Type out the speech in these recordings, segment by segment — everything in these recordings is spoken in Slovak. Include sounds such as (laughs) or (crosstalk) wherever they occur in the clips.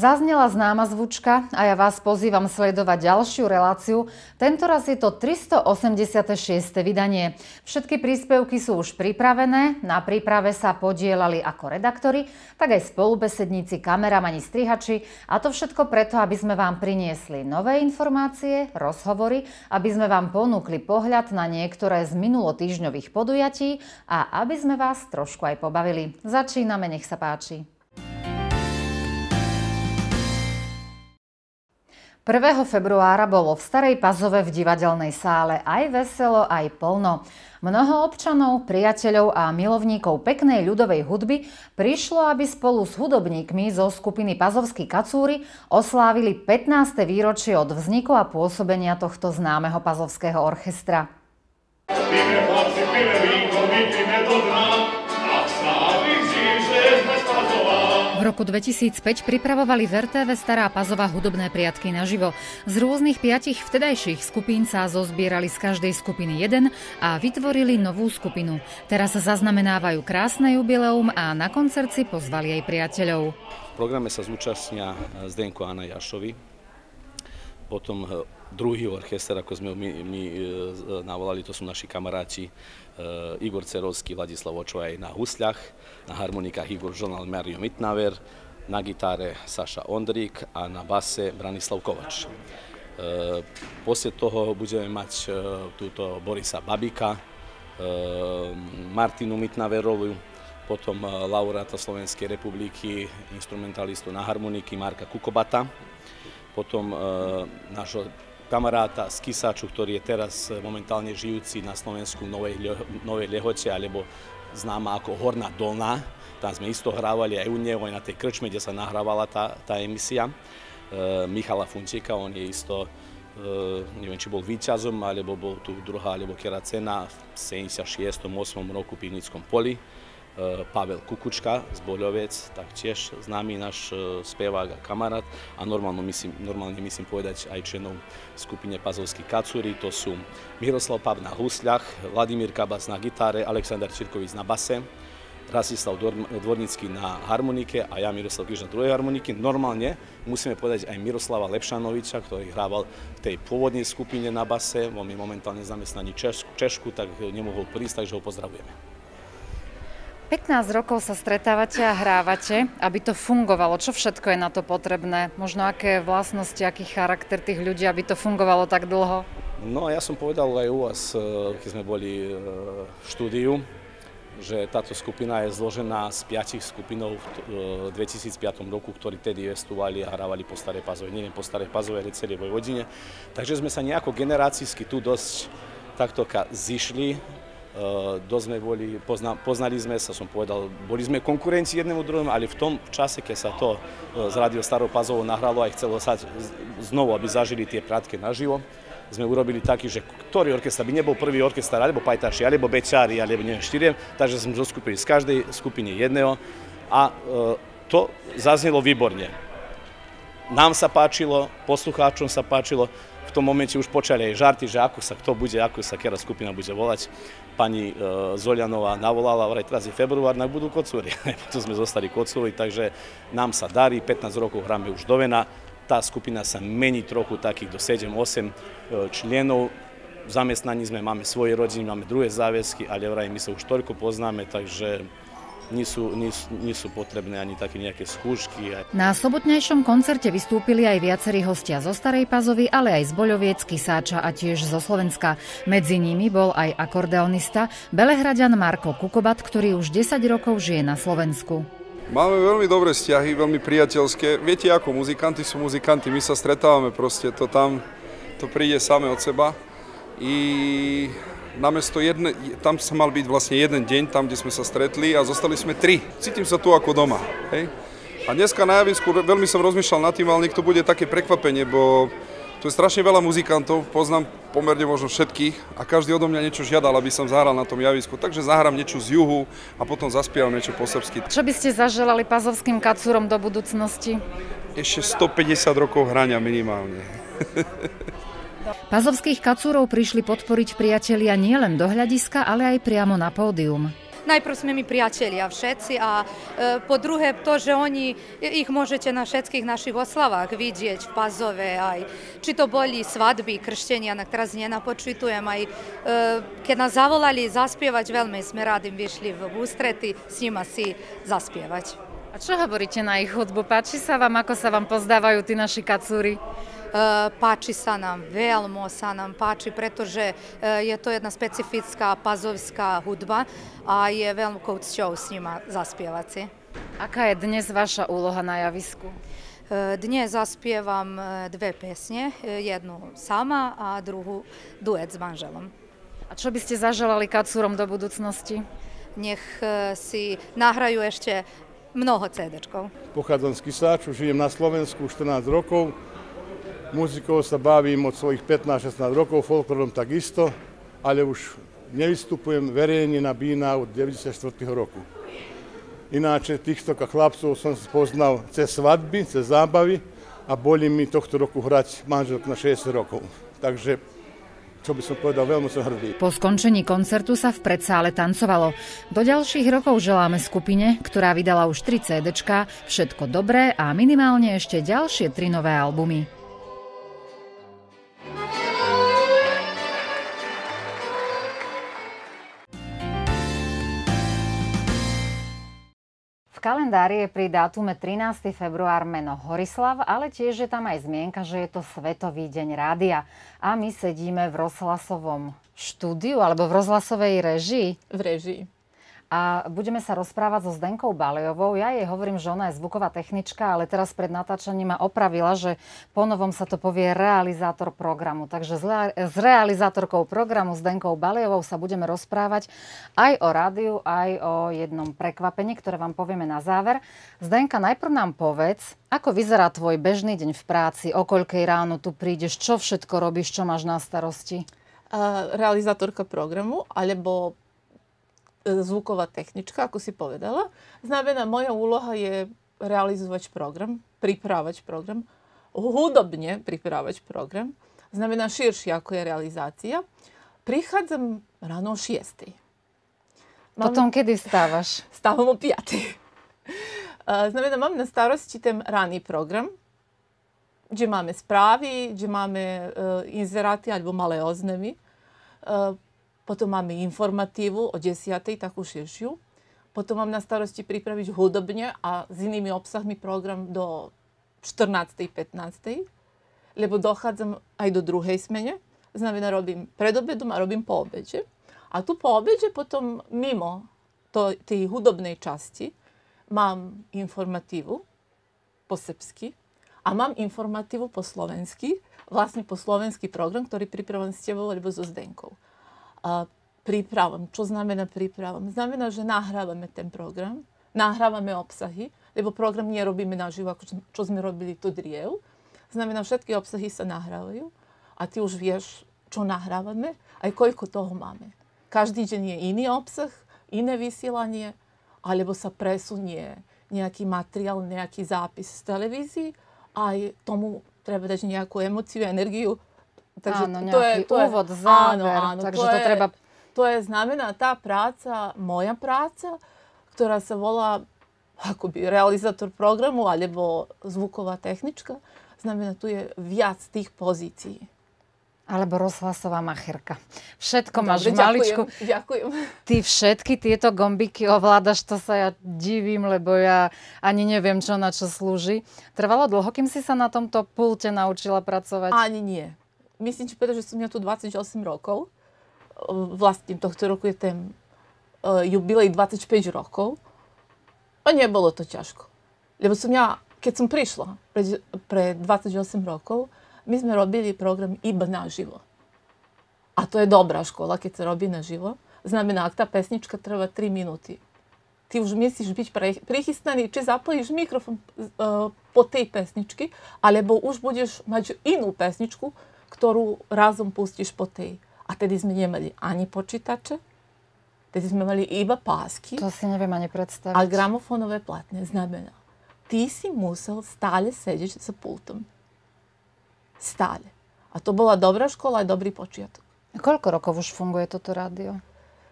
Zaznela známa zvučka a ja vás pozývam sledovať ďalšiu reláciu. Tentoraz je to 386. vydanie. Všetky príspevky sú už pripravené. Na príprave sa podielali ako redaktori, tak aj spolubesedníci, kameramani, strihači. A to všetko preto, aby sme vám priniesli nové informácie, rozhovory, aby sme vám ponúkli pohľad na niektoré z minulotýžňových podujatí a aby sme vás trošku aj pobavili. Začíname, nech sa páči. 1. februára bolo v Starej Pazove v divadelnej sále aj veselo, aj plno. Mnoho občanov, priateľov a milovníkov peknej ľudovej hudby prišlo, aby spolu s hudobníkmi zo skupiny Pazovský kacúry oslávili 15. výročie od vzniku a pôsobenia tohto známeho pazovského orchestra. Píme, chlapci, píme. V roku 2005 pripravovali v RTV Stará Pazova hudobné priatky naživo. Z rôznych piatich vtedajších skupín sa zozbierali z každej skupiny jeden a vytvorili novú skupinu. Teraz zaznamenávajú krásne jubileum a na koncert si pozvali aj priateľov. V programe sa zúčastnia Zdenko Ana Jašovi, potom druhý orchester, ako sme my, my e, e, navolali, to sú naši kamaráti e, Igor Cerovský, Vladislav Očovaj na husľach, na harmonikách Igor Žonal, Mario Mitnaver, na gitáre Saša Ondrik a na base Branislav Kovač. Poslije toho budeme mať túto Borisa Babika, Martinu Mitnaverovu, potom laureáta Slovenskej republiky, instrumentalistu na harmoniky Marka Kukobata, potom nášho kamaráta z Kisaču, ktorý je teraz eh, momentálne žijúci na Slovensku v Novej Lehoce, alebo známa ako Horná Dolná. Tam sme isto hrávali aj u neho, aj na tej krčme, kde sa nahrávala tá, tá emisia. E, Michala Funčeka, on je isto, e, neviem, či bol výťazom, alebo bol tu druhá, alebo kera cena v 76. 8. roku v Pivnickom poli. Eh, Pavel Kukučka z Boľovec, taktiež známy náš eh, spevák a kamarát a normálne myslím, normálne myslím povedať aj členom skupine Pazovský Kacúri, to sú Miroslav Pav na husľach, Vladimír Kabac na gitáre, Aleksandar Čirkovič na base, Rasislav Dvornický na harmonike a ja Miroslav Kiš na druhej harmonike. Normálne musíme povedať aj Miroslava Lepšanoviča, ktorý hrával v tej pôvodnej skupine na base, on je momentálne zamestnaný Češku, Češku tak nemohol prísť, takže ho pozdravujeme. 15 rokov sa stretávate a hrávate, aby to fungovalo. Čo všetko je na to potrebné? Možno aké vlastnosti, aký charakter tých ľudí, aby to fungovalo tak dlho? No ja som povedal aj u vás, eh, keď sme boli eh, v štúdiu, že táto skupina je zložená z piatich skupinov v 2005 eh, roku, ktorí tedy vestovali a hrávali po Starej Pazove. Nie po Starej Pazove, ale celej Vojvodine. Takže sme sa nejako generácijsky tu dosť takto zišli Ehm, dosť sme boli, pozna, poznali sme sa, som povedal, boli sme konkurenci jednému druhému, ale v tom čase, keď sa to e, z Radio Staropazovo nahralo a chcelo sa znovu, aby zažili tie prátke naživo, sme urobili taký, že ktorý orkestr by nebol prvý orkestr, alebo pajtaši, alebo bečári, alebo neviem, štyriem, takže sme zoskupili z každej skupiny jedného a e, to zaznelo výborne. Nám sa páčilo, poslucháčom sa páčilo, v tom momente už počali aj žarty, že ako sa kto bude, ako sa kera skupina bude volať pani e, Zolianová navolala, vraj teraz je február, tak budú kocúri. (laughs) Potom sme zostali kocúri, takže nám sa darí, 15 rokov hráme už do vena. tá skupina sa mení trochu takých do 7-8 e, členov, v zamestnaní sme, máme svoje rodiny, máme druhé záväzky, ale vraj my sa už toľko poznáme, takže nie sú, nie, nie sú potrebné ani také nejaké skúšky. Na sobotnejšom koncerte vystúpili aj viacerí hostia zo Starej Pazovy, ale aj z Boľoviec, Kisáča a tiež zo Slovenska. Medzi nimi bol aj akordeonista Belehraďan Marko Kukobat, ktorý už 10 rokov žije na Slovensku. Máme veľmi dobré vzťahy, veľmi priateľské. Viete, ako muzikanti sú muzikanti, my sa stretávame proste, to tam, to príde same od seba. I namiesto jedne, tam sa mal byť vlastne jeden deň, tam, kde sme sa stretli a zostali sme tri. Cítim sa tu ako doma, hej. A dneska na javisku veľmi som rozmýšľal nad tým, ale niekto bude také prekvapenie, bo tu je strašne veľa muzikantov, poznám pomerne možno všetkých a každý odo mňa niečo žiadal, aby som zahral na tom javisku. Takže zahrám niečo z juhu a potom zaspievam niečo po srbsky. Čo by ste zaželali pazovským kacúrom do budúcnosti? Ešte 150 rokov hrania minimálne. (laughs) Pazovských kacúrov prišli podporiť priatelia nielen do hľadiska, ale aj priamo na pódium. Najprv sme mi priatelia všetci a e, po druhé to, že oni, e, ich môžete na všetkých našich oslavách vidieť v Pazove aj či to boli svadby, krštenia, na teraz njena počitujem aj e, keď nás zavolali zaspievať, veľmi sme rádi vyšli v ústrety s nima si zaspievať. A čo hovoríte na ich hudbu? Páči sa vám, ako sa vám pozdávajú tí naši kacúry? E, páči sa nám, veľmi sa nám páči, pretože e, je to jedna specifická pazovská hudba a je veľkou cťou s nima zaspievať si. Aká je dnes vaša úloha na javisku? E, dnes zaspievam dve pesne, jednu sama a druhú duet s manželom. A čo by ste zaželali kacúrom do budúcnosti? Nech si nahrajú ešte mnoho CD-čkov. Pochádzam z Kisáču, žijem na Slovensku 14 rokov. Muzikou sa bavím od svojich 15-16 rokov, folklorom takisto, ale už nevystupujem verejne na Bína od 94. roku. Ináče týchto chlapcov som spoznal cez svadby, cez zábavy a boli mi tohto roku hrať manželk na 60 rokov. Takže čo by som povedal, veľmi som hrdý. Po skončení koncertu sa v predsále tancovalo. Do ďalších rokov želáme skupine, ktorá vydala už 3 CDčka, všetko dobré a minimálne ešte ďalšie tri nové albumy. kalendári je pri dátume 13. február meno Horislav, ale tiež je tam aj zmienka, že je to Svetový deň rádia. A my sedíme v rozhlasovom štúdiu alebo v rozhlasovej režii. V režii a budeme sa rozprávať so Zdenkou Balejovou. Ja jej hovorím, že ona je zvuková technička, ale teraz pred natáčaním ma opravila, že novom sa to povie realizátor programu. Takže s realizátorkou programu Zdenkou Balejovou sa budeme rozprávať aj o rádiu, aj o jednom prekvapení, ktoré vám povieme na záver. Zdenka, najprv nám povedz, ako vyzerá tvoj bežný deň v práci, o koľkej ráno tu prídeš, čo všetko robíš, čo máš na starosti? realizátorka programu alebo E, zvukova tehnička, ako si povedala. Znamena moja uloha je realizovať program, pripravać program, hudobnje pripravať program. Znamena širši ako je realizacija. Prihadzam rano o šijesti. Potom kedy stavaš? (laughs) Stavam u pijati. E, Znamena mam na starost čitam rani program, gdje mame spravi, gdje mame inzerati, alibo male oznavi. Potom máme informatívu o 10. takú širšiu. Potom mám na starosti pripraviť hudobne a s inými obsahmi program do 14. 15. Lebo dochádzam aj do druhej smene. Znamená, robím pred obedom a robím po obede. A tu po obede potom mimo to, tej hudobnej časti mám informatívu po srbsky a mám informatívu po slovensky, vlastne po slovenský program, ktorý pripravujem s tebou alebo so Zdenkou prípravom. Čo znamená prípravom? Znamená, že nahrávame ten program, nahrávame obsahy, lebo program nerobíme naživo, ako čo sme robili tu driev. Znamená, všetky obsahy sa nahrávajú a ty už vieš, čo nahrávame, aj koľko toho máme. Každý deň je iný obsah, iné vysielanie, alebo sa presunie nejaký materiál, nejaký zápis z televízii, aj tomu treba dať nejakú emociu, energiu, Takže áno, to je, to je, úvod, záver, áno, áno, takže to, je, to treba... To je znamená tá práca, moja práca, ktorá sa volá akoby realizátor programu alebo zvuková technička, znamená tu je viac tých pozícií. Alebo rozhlasová macherka. Všetko Dobre, máš v maličku. Ďakujem, Ty všetky tieto gombiky ovládaš, to sa ja divím, lebo ja ani neviem, čo na čo slúži. Trvalo dlho, kým si sa na tomto pulte naučila pracovať? Ani nie myslím, že preto, že som ja tu 28 rokov, vlastne tohto roku je ten uh, jubilej 25 rokov, a nebolo to ťažko. Lebo som ja, keď som prišla pre, pre 28 rokov, my sme robili program iba naživo. A to je dobrá škola keď se robi naživo. Znamená, ak tá pesnička trvá 3 minúty, ty už misliš biti prichystaný, či zapojíš mikrofon uh, po tej pesničky, alebo už budeš mať inú pesničku, ktorú razom pustíš po tej. A tedy sme nemali ani počítače, tedy sme mali iba pásky. To si neviem ani predstaviť. A gramofonové platne znamená, ty si musel stále sedieť sa pultom. Stále. A to bola dobrá škola a dobrý počiatok. A koľko rokov už funguje toto rádio?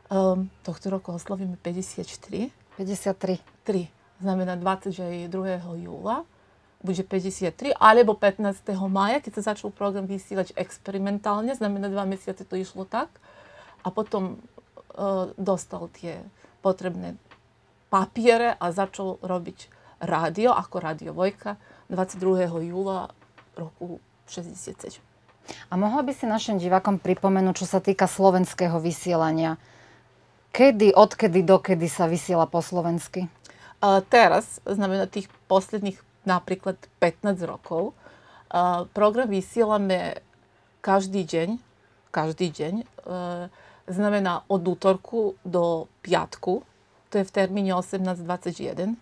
Um, tohto roku oslovíme 53. 53. 3. Znamená 22. júla bude 53, alebo 15. maja, keď sa začal program vysielať experimentálne, znamená dva mesiace to išlo tak, a potom e, dostal tie potrebné papiere a začal robiť rádio ako Rádio Vojka 22. júla roku 67. A mohla by si našim divákom pripomenúť, čo sa týka slovenského vysielania? Kedy, odkedy, dokedy sa vysiela po slovensky? A teraz, znamená tých posledných napríklad 15 rokov. Program vysielame každý deň, každý deň, e, znamená od útorku do piatku, to je v termíne 18.21,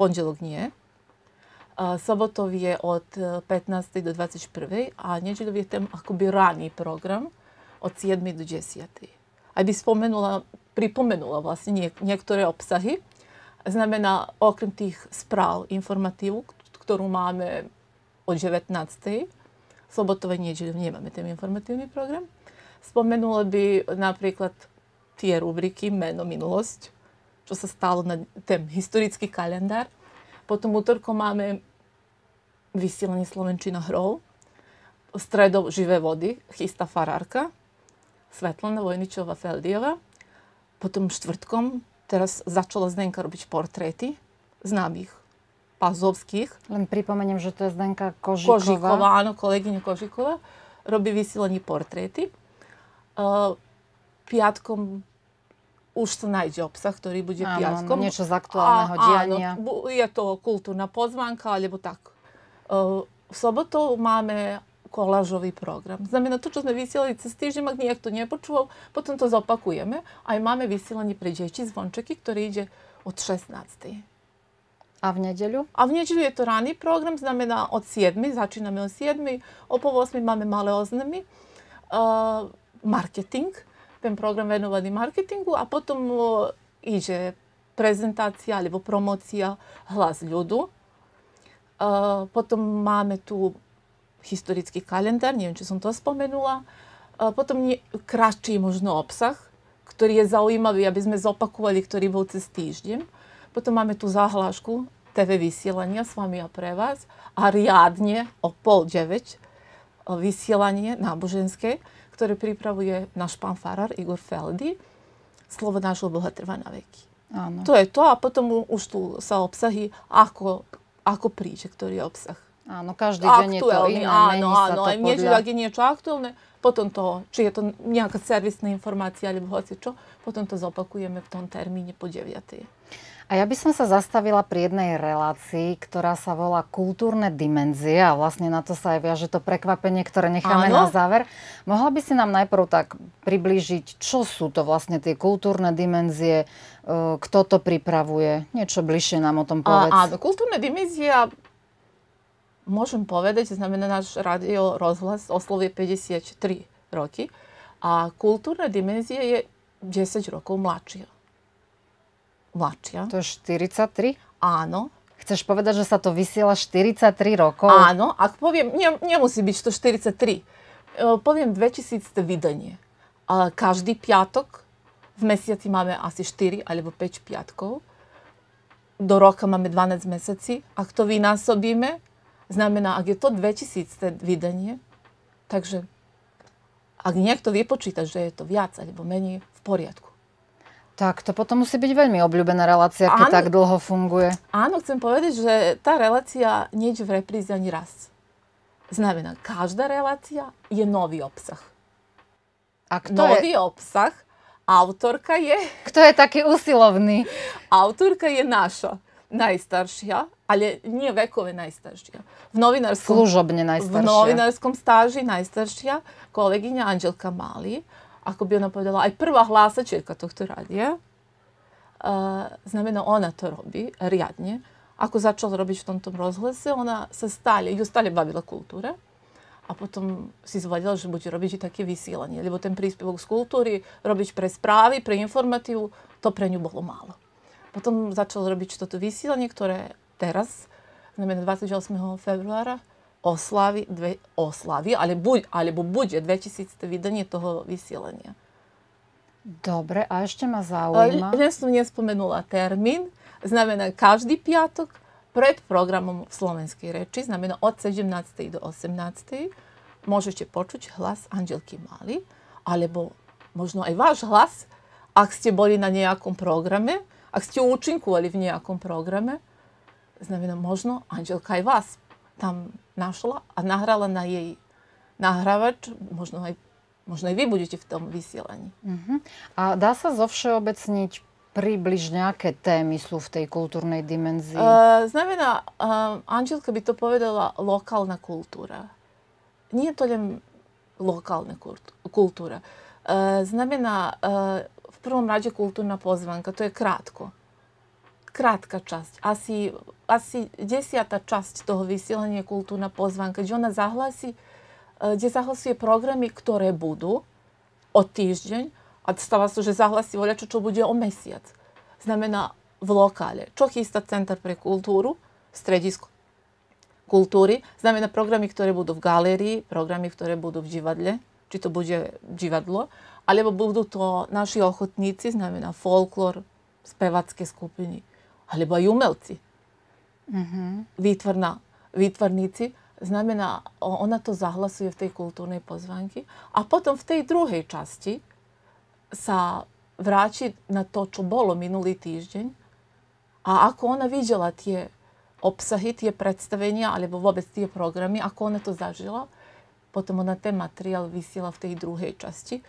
pondelok nie. Sobotov je od 15. do 21. a nedelov je ten akoby ranný program od 7. do 10. Aby spomenula, pripomenula vlastne niektoré obsahy, znamená okrem tých správ, informatívov, ktorú máme od 19. Sobotové nedele nemáme ten informatívny program. Spomenula by napríklad tie rubriky Meno, minulosť, čo sa stalo na ten historický kalendár. Potom útorko máme vysielanie Slovenčina hrov, stredov živé vody, chystá farárka, Svetlana Vojničova Feldijeva, potom štvrtkom teraz začala Zdenka robiť portréty známych pazovských. Len pripomeniem, že to je Zdenka Kožiková. Kožiková, áno, kolegyňa Kožiková. Robí vysílení portréty. Uh, piatkom už sa nájde obsah, ktorý bude áno, piatkom. niečo z aktuálneho A, diania. Áno, je to kultúrna pozvanka, alebo tak. Uh, sobotu máme kolažový program. Znamená, to, čo sme vysielali cez týždeň, ak niekto nepočúval, potom to zopakujeme. Aj máme vysielanie pre deti zvončeky, ktorý ide od 16. A v nedeľu? A v nedeľu je to ranný program, znamená od 7. Začíname od 7. O po 8. máme malé oznamy. Uh, eh, marketing. Ten program venovaný marketingu. A potom uh, ide prezentácia alebo promocia Hlas ľudu. Uh, potom máme tu historický kalendár, neviem, či som to spomenula. Potom nie, kratší možno obsah, ktorý je zaujímavý, aby sme zopakovali, ktorý bol cez týždeň. Potom máme tú zahlášku TV vysielania s vami a pre vás a riadne o pol 9 e, vysielanie náboženské, ktoré pripravuje náš pán Farar Igor Feldy. Slovo nášho Boha trvá na veky. Áno. To je to a potom už tu sa obsahy, ako, ako príde, ktorý je obsah. Áno, každý deň je to iné, áno, áno, sa to niečo, podľa... Ak je niečo aktuálne, potom to, či je to nejaká servisná informácia alebo hoci čo, potom to zopakujeme v tom termíne po 9. A ja by som sa zastavila pri jednej relácii, ktorá sa volá Kultúrne dimenzie a vlastne na to sa aj viaže to prekvapenie, ktoré necháme Áno. na záver. Mohla by si nám najprv tak priblížiť, čo sú to vlastne tie kultúrne dimenzie, e, kto to pripravuje? Niečo bližšie nám o tom povedz. Áno, kultúrne dimenzia môžem povedať, znamená náš radio rozhlas oslovuje 53 roky a kultúrna dimenzia je 10 rokov mladšia. Mladšia. To je 43? Áno. Chceš povedať, že sa to vysiela 43 rokov? Áno, ak poviem, ne, nemusí byť to 43. E, poviem 2000 vydanie. A každý piatok v mesiaci máme asi 4 alebo 5 piatkov. Do roka máme 12 meseci. Ak to vynásobíme, Znamená, ak je to 2000 vydanie, takže ak niekto vypočíta, že je to viac alebo menej, v poriadku. Tak to potom musí byť veľmi obľúbená relácia, keď tak dlho funguje. Áno, chcem povedať, že tá relácia nie v repríze ani raz. Znamená, každá relácia je nový obsah. A kto nový je... obsah autorka je... Kto je taký usilovný? Autorka je naša najstaršia ale nie vekove najstaršija. V novinarskom, Služobne najstaršia. V novinarskom staži najstaršija koleginja Anđelka Mali, ako bi ona povedala, aj prva glasa čerka tog to radija, uh, e, znamena ona to robi, rjadnje. Ako začala robiť v tomto rozhlese, ona sa stalje, ju stalje bavila kultura. a potom si zvadila, že bude robiť i také vysílanie, lebo ten príspevok z kultúry robiť pre správy, pre informatívu, to pre ňu bolo málo. Potom začala robiť toto vysílanie, ktoré teraz, znamená no 28. februára, oslavi, dve, oslavi ale buď, alebo bude 2000. vydanie toho vysielania. Dobre, a ešte ma zaujíma... Len som nespomenula termín. Znamená každý piatok pred programom v slovenskej reči, znamená od 17. do 18. môžete počuť hlas Anželky Mali, alebo možno aj váš hlas, ak ste boli na nejakom programe, ak ste účinkovali v nejakom programe znamená, možno Anželka aj vás tam našla, a nahrala na jej nahrávač, možno aj možno aj vy budete v tom vysielaní. Uh-huh. A dá sa zovšeobecniť približne, aké témy sú v tej kultúrnej dimenzii? Uh, znamená, uh, Anželka by to povedala lokálna kultúra. Nie je to len lokálna kultúra. Uh, znamená, uh, v prvom rade kultúrna pozvanka, to je krátko krátka časť, asi, asi desiatá časť toho vysielania Kultúrna pozvanka, kde ona zahlasí, e, kde zahlasuje programy, ktoré budú o týždeň a stáva sa, že zahlasí voľačo, čo bude o mesiac. Znamená v lokále. Čo chystá Centar pre kultúru, stredisko kultúry, znamená programy, ktoré budú v galérii, programy, ktoré budú v divadle, či to bude divadlo, alebo budú to naši ochotníci, znamená folklor, spevacké skupiny alebo aj umelci. Mm-hmm. Výtvorná, výtvorníci. Znamená, ona to zahlasuje v tej kultúrnej pozvánky. A potom v tej druhej časti sa vráči na to, čo bolo minulý týždeň. A ako ona videla tie obsahy, tie predstavenia, alebo vôbec tie programy, ako ona to zažila, potom ona ten materiál vysiela v tej druhej časti,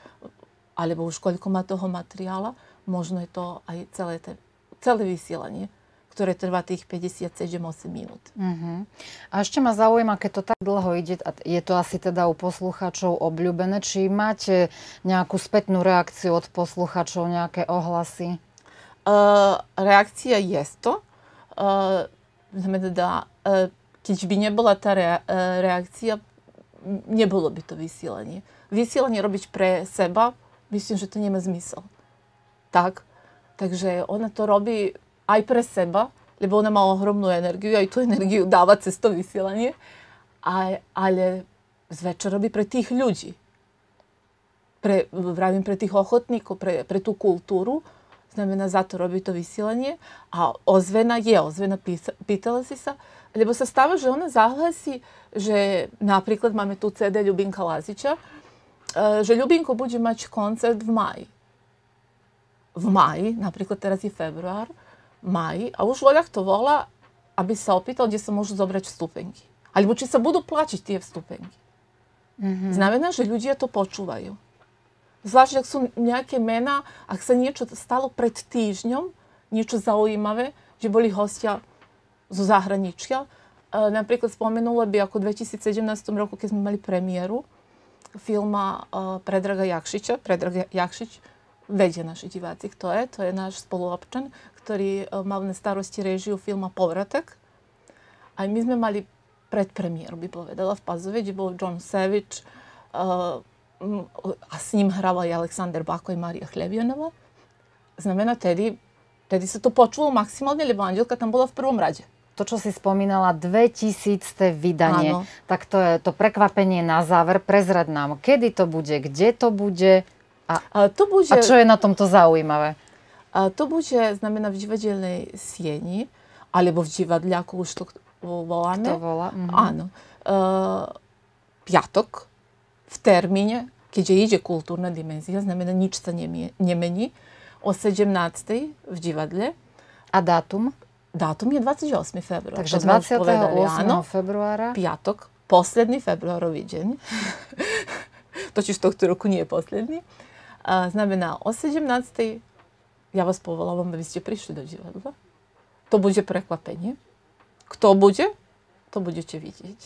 alebo už koľko má toho materiála, možno je to aj celé ten celé vysielanie ktoré trvá tých 57-8 minút. Uh-huh. A ešte ma zaujíma, keď to tak dlho ide, a je to asi teda u poslucháčov obľúbené, či máte nejakú spätnú reakciu od poslucháčov, nejaké ohlasy? Uh, reakcia je to. Uh, teda, uh, keď by nebola tá rea- reakcia, nebolo by to vysielanie. Vysielanie robiť pre seba, myslím, že to nemá zmysel. Tak, Takže ona to robí aj pre seba, lebo ona má ohromnú energiju, aj tú energiju dáva cez to vysielanie, a, ale zväčša robí pre tých ľudí. Pre, vravím, pre tých ochotníkov, pre, pre tú kultúru, znamená zato robí to vysielanie a ozvena je, ozvena pisa, pýtala si sa, lebo sa stáva, že ona zahlasi, že napríklad máme tu CD Ljubinka Lazića, e, že Ljubinko bude mať koncert v maji v maji, napríklad teraz je február, maj, a už Oľah to volá, aby sa opýtal, kde sa môžu zobrať vstupenky. Alebo či sa budú platiť tie vstupenky. Mm-hmm. Znamená, že ľudia to počúvajú. Zvlášť, ak sú nejaké mená, ak sa niečo stalo pred týždňom, niečo zaujímavé, že boli hostia zo zahraničia. E, napríklad spomenula by ako v 2017 roku, keď sme mali premiéru filma e, Predraga Jakšiča, Predraga Jakšić, vedia naši diváci, kto je. To je náš spoluobčan, ktorý e, mal na starosti režiu filma Povratek. A my sme mali predpremiéru, by povedala, v Pazove, kde bol John Savage uh, a s ním hrala i Aleksandar Bako i Marija Hlevionova. Znamená, tedy, tedy sa to počulo maksimalne, lebo Andielka tam bola v prvom rade to, čo si spomínala, 2000. vydanie. ano. Tak to je to prekvapenie na záver. Prezrad nám, kedy to bude, kde to bude. A, a, to bude... a čo je na tomto zaujímavé? A to bude znamená v divadelnej sieni, alebo v divadľaku už to voláme. To volá. Mhm. Áno. E, piatok v termíne, keďže ide kultúrna dimenzia, znamená nič sa nemení, o 17. v divadle. A dátum? Dátum je 28. február. Takže 28. Znaczy Povedali, áno, februára. Piatok, posledný februárový deň. (laughs) Totiž tohto roku nie je posledný. znamená o 17. ja vás povolávam, aby ste prišli do divadla. To bude prekvapenie. Kto bude, to budete vidieť.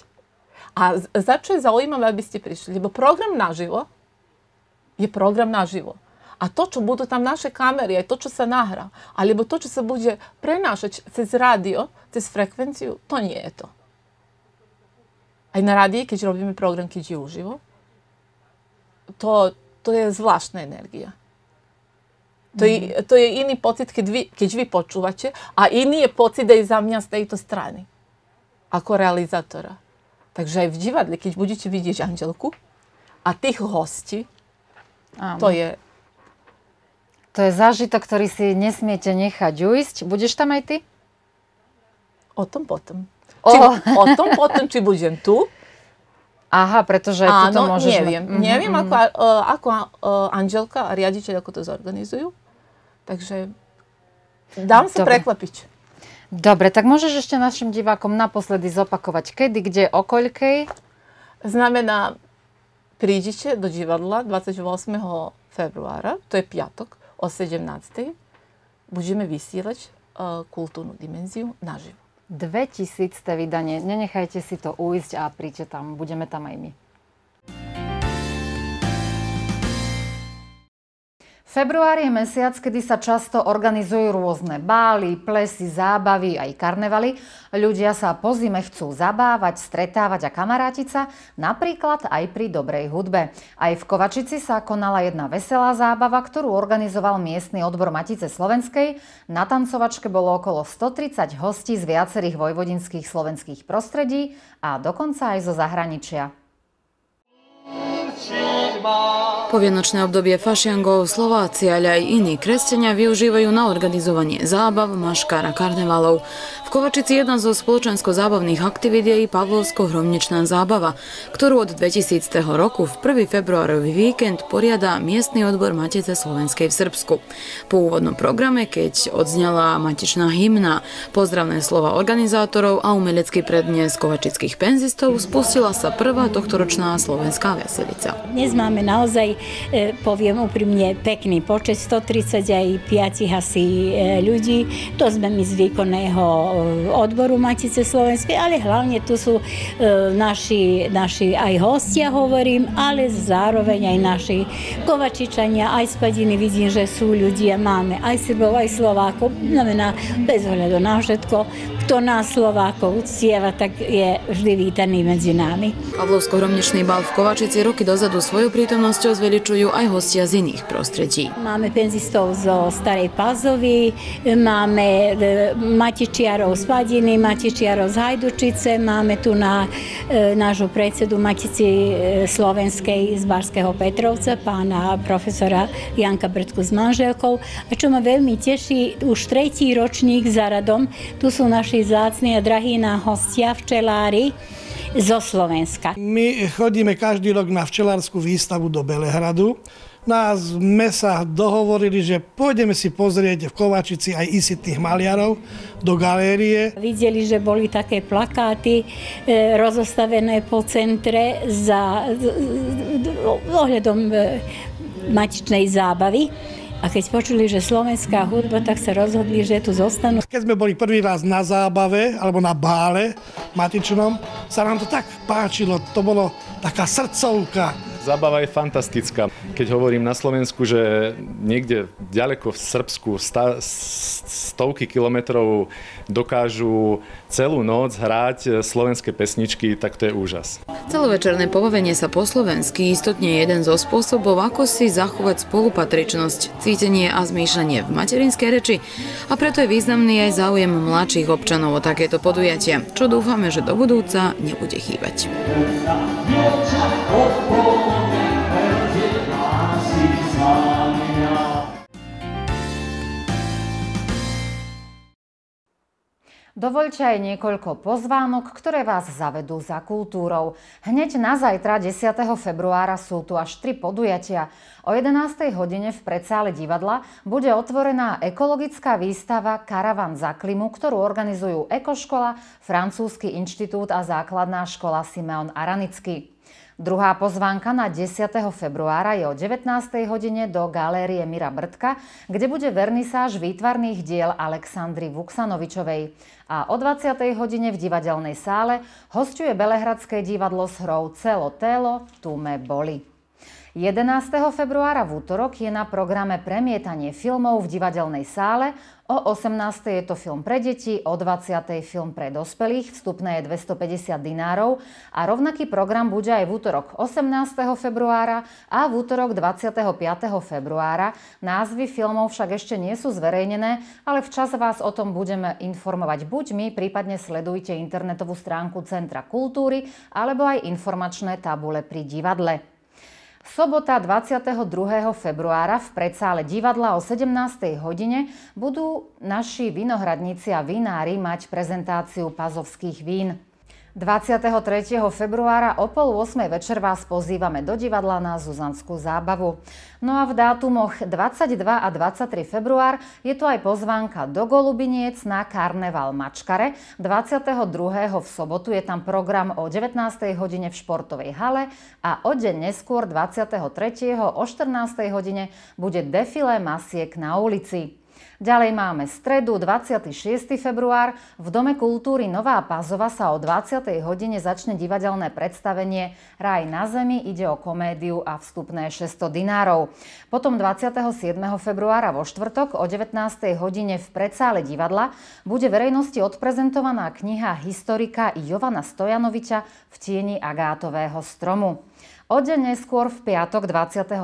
A za čo je zaujímavé, aby ste prišli? Lebo program naživo je program naživo. A to, čo budú tam naše kamery, aj to, čo sa nahrá, alebo to, čo sa bude prenášať cez radio, cez frekvenciu, to nie je to. Aj na radiji, keď robíme program, keď je uživo, to to je zvláštna energia. To je, mhm. to je iný pocit keď vy, keď vy počúvate, a iný je pocit aj za mňa tejto strany. Ako realizatora. Takže aj v divadle, keď budete vidieť Anželku a tých hostí, Áno. to je... To je zážitok, ktorý si nesmiete nechať ujsť. Budeš tam aj ty? O tom potom. O, či, o tom potom, či budem tu, Aha, pretože Áno, to môžeš... Áno, neviem. Mm-hmm. Neviem, mhm. ako, e, ako e, Anželka a riaditeľ, ako to zorganizujú. Takže dám sa Dobre. prekvapiť. Dobre, tak môžeš ešte našim divákom naposledy zopakovať, kedy, kde, o koľkej? Znamená, prídite do divadla 28. februára, to je piatok, o 17. Budeme vysielať uh, kultúrnu dimenziu naživo. 2000. vydanie. Nenechajte si to ujsť, a príďte tam. Budeme tam aj my. Február je mesiac, kedy sa často organizujú rôzne bály, plesy, zábavy, aj karnevaly. Ľudia sa po zime chcú zabávať, stretávať a kamarátiť sa, napríklad aj pri dobrej hudbe. Aj v Kovačici sa konala jedna veselá zábava, ktorú organizoval miestny odbor Matice Slovenskej. Na tancovačke bolo okolo 130 hostí z viacerých vojvodinských slovenských prostredí a dokonca aj zo zahraničia. Povianočné obdobie fašiangov Slováci, ale aj iní kresťania využívajú na organizovanie zábav, maškár a karnevalov. V Kovačici jedna zo spoločensko-zábavných aktivít je i Pavlovsko-hromničná zábava, ktorú od 2000. roku v 1. februárový víkend poriada miestny odbor Matice Slovenskej v Srbsku. Po úvodnom programe, keď odzňala matičná hymna, pozdravné slova organizátorov a umelecký prednes kovačických penzistov, spustila sa prvá tohtoročná slovenská veselica chcel. Dnes máme naozaj, e, poviem úprimne, pekný počet, 130 aj 135 asi e, ľudí. To sme my z výkonného e, odboru Matice Slovenskej, ale hlavne tu sú naši, naši aj hostia, hovorím, ale zároveň aj naši kovačičania, aj spadiny. Vidím, že sú ľudia, máme aj Srbov, aj Slovákov, znamená bez ohľadu na všetko, kto nás Slovákov uctieva, tak je vždy vítaný medzi nami. Pavlovsko-hromničný bal v Kovačici roky do dozadu svoju prítomnosťou zveličujú aj hostia z iných prostredí. Máme penzistov zo Starej Pazovy, máme e, Matičiarov z Padiny, Matičiarov z Hajdučice, máme tu na e, nášho predsedu Matici e, Slovenskej z Barského Petrovca, pána profesora Janka Brdku s manželkou. A čo ma veľmi teší, už tretí ročník za radom, tu sú naši zácni a drahí na hostia, včelári, zo Slovenska. My chodíme každý rok na včelárskú výstavu do Belehradu. Nás sme sa dohovorili, že pôjdeme si pozrieť v Kovačici aj isitných maliarov do galérie. Videli, že boli také plakáty e, rozostavené po centre za ohľadom e, matičnej zábavy a keď počuli, že slovenská hudba, tak sa rozhodli, že tu zostanú. Keď sme boli prvý raz na zábave alebo na bále matičnom, sa nám to tak páčilo. To bolo taká srdcovka Zábava je fantastická. Keď hovorím na Slovensku, že niekde ďaleko v Srbsku sta, stovky kilometrov dokážu celú noc hrať slovenské pesničky, tak to je úžas. Celovečerné pobavenie sa po slovensky istotne je jeden zo spôsobov, ako si zachovať spolupatričnosť, cítenie a zmýšľanie v materinskej reči a preto je významný aj záujem mladších občanov o takéto podujatia, čo dúfame, že do budúca nebude chýbať. oh, oh. Dovoľte aj niekoľko pozvánok, ktoré vás zavedú za kultúrou. Hneď na zajtra 10. februára sú tu až tri podujatia. O 11. hodine v predsále divadla bude otvorená ekologická výstava Karavan za klimu, ktorú organizujú Ekoškola, Francúzsky inštitút a základná škola Simeon Aranický. Druhá pozvánka na 10. februára je o 19. hodine do galérie Mira Brtka, kde bude vernisáž výtvarných diel Aleksandry Vuksanovičovej. A o 20. hodine v divadelnej sále hostuje Belehradské divadlo s hrou Celo telo, Tume boli. 11. februára v útorok je na programe premietanie filmov v divadelnej sále. O 18. je to film pre deti, o 20. film pre dospelých, vstupné je 250 dinárov a rovnaký program bude aj v útorok 18. februára a v útorok 25. februára. Názvy filmov však ešte nie sú zverejnené, ale včas vás o tom budeme informovať buď my, prípadne sledujte internetovú stránku Centra kultúry alebo aj informačné tabule pri divadle. Sobota 22. februára v predsále divadla o 17. hodine budú naši vinohradníci a vinári mať prezentáciu pazovských vín. 23. februára o pol 8. večer vás pozývame do divadla na Zuzanskú zábavu. No a v dátumoch 22 a 23 február je tu aj pozvánka do Golubiniec na karneval Mačkare. 22. v sobotu je tam program o 19. hodine v športovej hale a o deň neskôr 23. o 14. hodine bude defilé masiek na ulici. Ďalej máme stredu 26. február. V Dome kultúry Nová Pazova sa o 20. hodine začne divadelné predstavenie Raj na zemi ide o komédiu a vstupné 600 dinárov. Potom 27. februára vo štvrtok o 19. hodine v predsále divadla bude verejnosti odprezentovaná kniha historika Jovana Stojanoviča v tieni agátového stromu. O deň neskôr v piatok 28.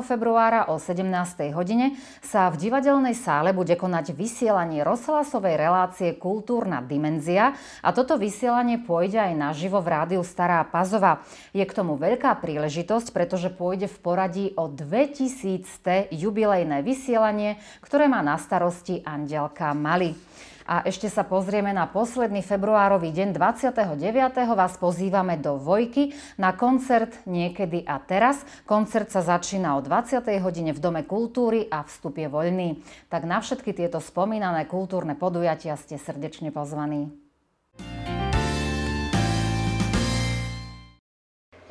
februára o 17. hodine sa v divadelnej sále bude konať vysielanie rozhlasovej relácie Kultúrna dimenzia a toto vysielanie pôjde aj naživo v rádiu Stará Pazova. Je k tomu veľká príležitosť, pretože pôjde v poradí o 2000. jubilejné vysielanie, ktoré má na starosti Andelka Mali. A ešte sa pozrieme na posledný februárový deň 29. Vás pozývame do Vojky na koncert Niekedy a teraz. Koncert sa začína o 20. hodine v Dome kultúry a vstup je voľný. Tak na všetky tieto spomínané kultúrne podujatia ste srdečne pozvaní.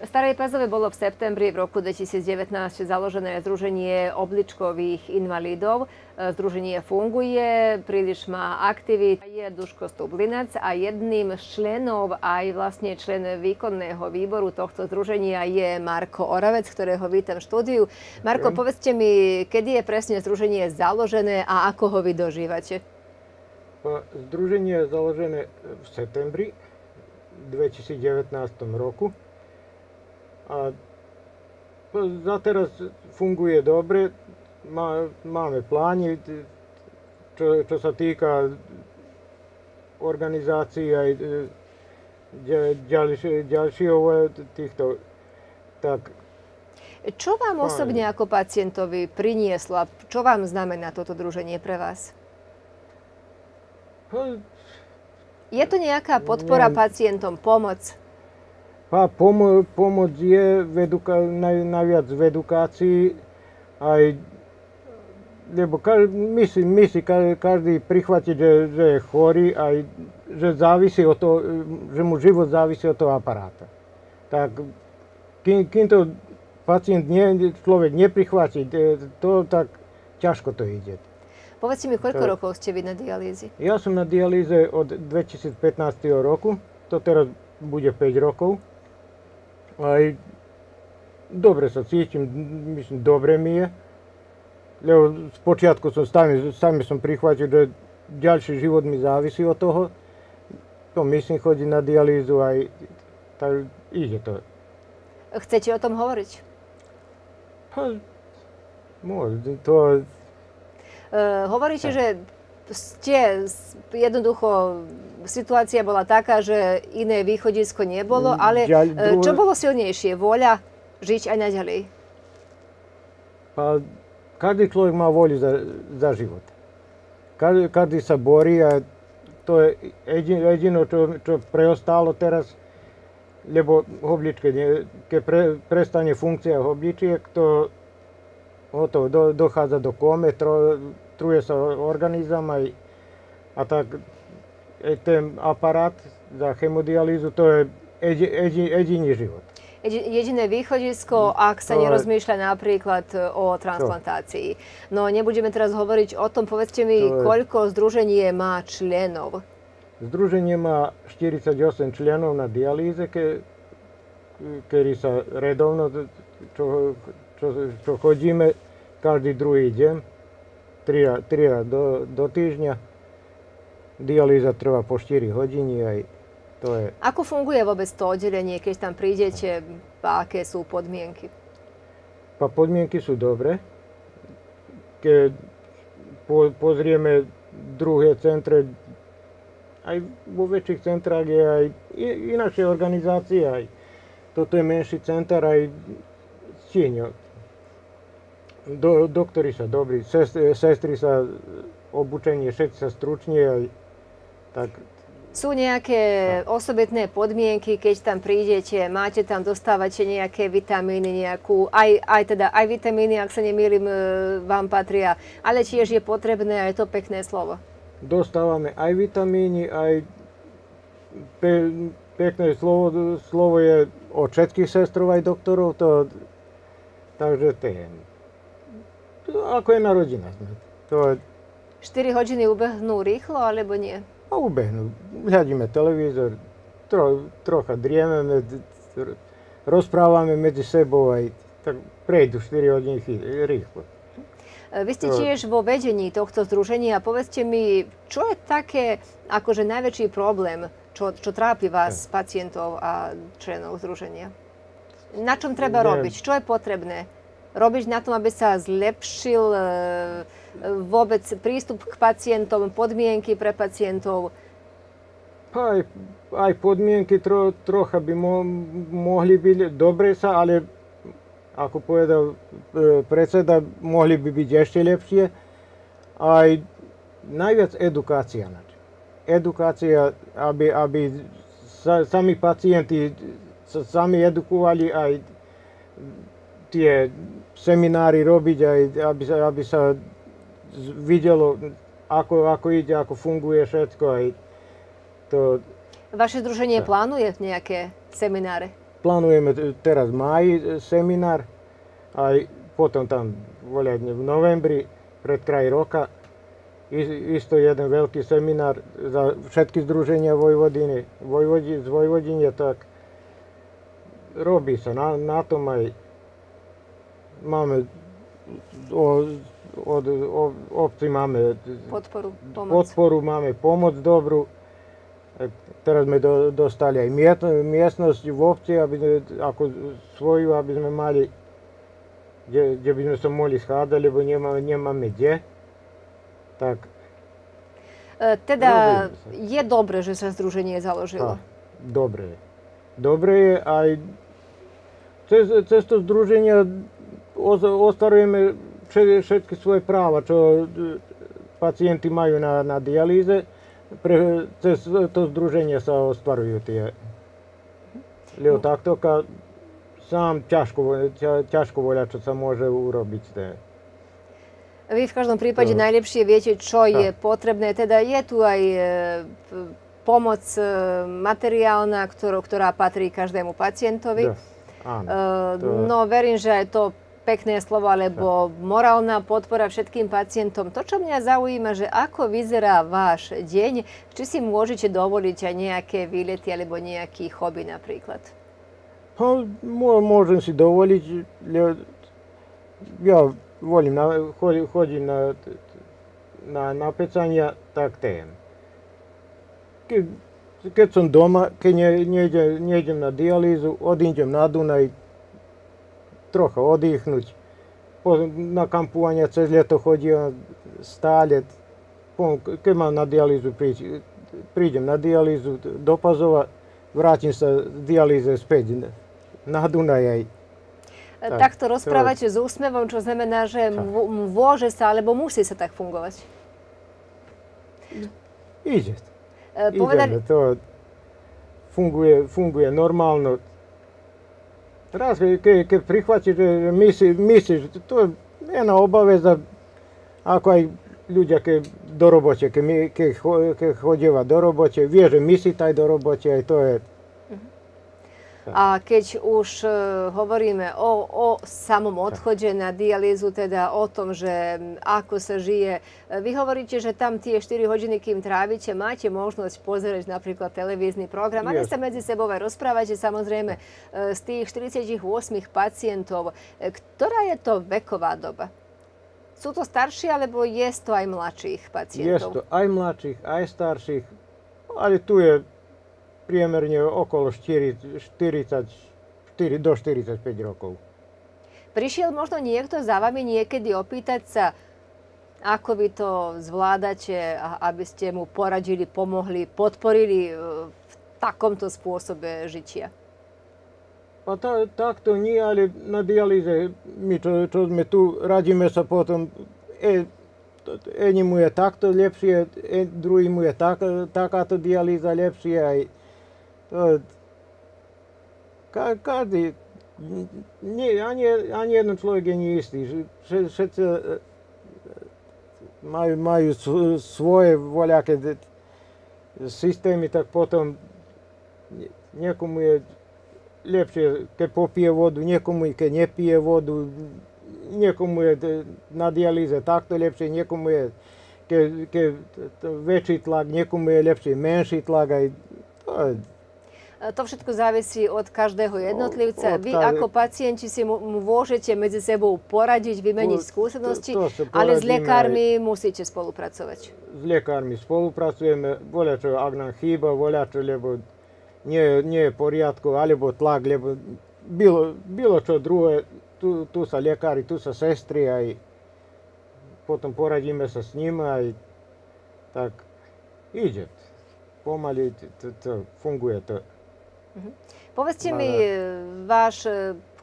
Staré Pazove bolo v septembri v roku 2019 založené Združenie obličkových invalidov. E, združenie funguje, príliš má aktivit. Je Duško Stublinec a jedným z členov, aj vlastne člen výkonného výboru tohto združenia je Marko Oravec, ktorého vítam v štúdiu. Marko, povedzte mi, kedy je presne združenie založené a ako ho vy dožívate? E, združenie je založené v septembri 2019 roku a no, za teraz funguje dobre, Ma, máme plán, čo, čo sa týka organizácií aj e, ďalšieho e, týchto. Tak. Čo vám Páne. osobne ako pacientovi prinieslo a čo vám znamená toto druženie pre vás? Hm. Je to nejaká podpora ne, hm. pacientom, pomoc? A pom- pomoc je v eduka- naj- najviac v edukácii, aj, lebo ka- myslí, myslí ka- každý prichvatiť, že, že je chorý, aj, že, závisí od toho, že mu život závisí od toho aparáta. Tak kým, kým to pacient, nie, človek neprichváti, e, to tak ťažko to ide. Povedzte mi, koľko to... rokov ste vy na dialýzi? Ja som na dialýze od 2015 roku, to teraz bude 5 rokov. Aj, dobre sa cítim, mislim, dobre mi je. Evo, s počiatku som sami, sami som prihvatio da ďalší život mi zavisi od toho. To mislim, hodi na dijalizu, aj i, ide to. Chcete o tom hovoriť? Pa, možda, to... E, hovoríte, tak. že ste jednoducho situácia bola taká, že iné východisko nebolo, mm, ale e, čo bolo silnejšie? Voľa žiť aj naďalej? Pa, každý človek má volju za, za život. Každý, každý sa borí a to je jedino čo, čo preostalo teraz, lebo hobličke, keď pre, prestane funkcia hobličiek, to hotovo, do, dochádza do kome, tro, truje sa organizám aj a tak ten aparát za chemodialýzu to je jediný život. Jediné východisko, ak sa nerozmýšľa napríklad e, o transplantácii. No nebudeme teraz hovoriť o tom, povedzte mi, to koľko združenie má členov? Združenie má 48 členov na dialýze, ktorí sa redovno, čo, čo, čo chodíme každý druhý deň. 3, do, do týždňa. Dialýza trvá po 4 hodiny aj to je... Ako funguje vôbec to oddelenie, keď tam prídete a aké sú podmienky? Pa podmienky sú dobré. Keď po, pozrieme druhé centre, aj vo väčších centrách je aj inačšia organizácia, aj toto je menší center, aj stieňo do, doktori sa dobrí, sest, e, sestry sa obučenie, všetci sa stručne. Aj, tak... Sú nejaké no. osobitné podmienky, keď tam prídete, máte tam, dostávate nejaké vitamíny, nejakú, aj, aj teda, aj vitamíny, ak sa nemýlim, e, vám patria, ale tiež je potrebné aj to pekné slovo. Dostávame aj vitamíny, aj pe, pekné slovo, slovo je od všetkých sestrov aj doktorov, to, takže to je No, ako jedna rodina. To... je... 4 hodiny ubehnú rýchlo, alebo nie? A ubehnú. Hľadíme televízor, tro, trocha driememe, rozprávame medzi sebou aj tak prejdú 4 hodiny rýchlo. E, vy ste tiež vo vedení tohto združenia. Povedzte mi, čo je také akože najväčší problém, čo, čo trápi vás, hm. pacientov a členov združenia? Na čom treba robiť? Čo je potrebné? robíš na tom, aby sa zlepšil e, vôbec prístup k pacientom, podmienky pre pacientov? Aj, aj podmienky tro, trocha by mo, mohli byť dobre sa, ale ako povedal e, predseda, mohli by byť ešte lepšie. Aj najviac edukácia. Edukácia, aby, aby sa, sami pacienti sa sami edukovali aj tie seminári robiť, aj, aby, sa, aby sa videlo, ako, ako ide, ako funguje všetko. Aj to... Vaše združenie tak. plánuje nejaké semináre? Plánujeme teraz maj e, seminár, aj potom tam voľadne v novembri, pred kraj roka, isto jeden veľký seminár za všetky združenia Vojvodiny, Vojvodi, z Vojvodine, tak robí sa na, na tom aj máme o, od obci máme podporu, pomoc. podporu, máme pomoc dobru. Teraz sme do, dostali aj miestnosť v obci, aby sme, ako svoju, aby sme mali, gdje, gdje bi smo se mogli skladali, bo njema, njema medje. Tak. E, teda je dobre, že sa združenie založilo? dobre je. Dobre je, aj cez, cez to združenie ostvarujeme všetky svoje práva, čo e, pacienti majú na, na dialýze, pre, cez to združenie sa ostvarujú tie. Lebo no. takto ka, sám ťažko, ťažko voľa, čo sa môže urobiť. Ne. Vy v každom prípade no. najlepšie viete, čo tak. je potrebné. Teda je tu aj e, pomoc e, materiálna, ktorú, ktorá patrí každému pacientovi. Yes. Áno, to... No verím, že aj to pekné slovo, alebo morálna podpora všetkým pacientom. To, čo mňa zaujíma, že ako vyzerá váš deň, či si môžete dovoliť aj nejaké výlety alebo nejaký hobby napríklad? No, môžem si dovoliť, ja volim, na, chodím na, na, na pecania, tak ten. Ke, keď som doma, keď nejdem, nejdem na dialýzu, odídem na Dunaj, трохи одихнуть. На кампування це літо ходив, сталіт. Кимав на діалізу prídem na dialýzu do Pazova, vrátim sa z dialýze späť na Dunajaj. E, tak, takto rozprávate s úsmevom, čo znamená, že môže sa alebo musí sa tak fungovať. Ide. E, povedali... Ideme, to funguje, funguje normálno. Razgoj, kad prihvaćaš, e, misliš, misliš, to je jedna obaveza, ako je ljudi ke doroboće, ke, ke, ke doroboće, vježe misli taj doroboće, i e, to je A keď už e, hovoríme o, o samom odchode na dialýzu, teda o tom, že ako sa žije, e, vy hovoríte, že tam tie 4 hodiny, kým trávite, máte možnosť pozrieť napríklad televízny program. Yes. sa medzi sebou aj rozprávate, samozrejme, e, z tých 48 pacientov, ktorá je to veková doba? Sú to starší, alebo je to aj mladších pacientov? Je to aj mladších, aj starších, no, ale tu je priemerne okolo 4, 40, 4, do 45 rokov. Prišiel možno niekto za vami niekedy opýtať sa, ako vy to zvládate, aby ste mu poradili, pomohli, podporili e, v takomto spôsobe žitia? A ta, takto nie, ale na dijalize my to, čo sme tu radíme sa potom, e, eni mu je takto lepšie, e, drugi mu je tak, takáto takato lepšie, aj Każdy, ani, ani jeden čovjek je nije isti. E, maju maju svoje svoje voljake sistemi, tak potom niekomu je ljepše kad popije vodu, njekomu i ke ne pije vodu, njekomu je na dijalize takto ljepše, nekomu je ke, ke veći tlak, njekomu je ljepši menši tlak, i to je E, to všetko závisí od každého no, jednotlivca. Od, od Vy každé... ako pacienti si môžete medzi sebou poradiť, vymeniť no, skúsenosti, to, to ale s lekármi musíte spolupracovať. S lekármi spolupracujeme, voľa čo, ak nám chýba, voľa čo, lebo nie, nie je poriadku, alebo tlak, lebo bilo, bilo čo druhé, tu, tu sa lekári, tu sa sestry, aj potom poradíme sa s ním, aj tak ide. Pomaly to, to funguje to. Mhm. Povedzte Mara. mi, e, váš e,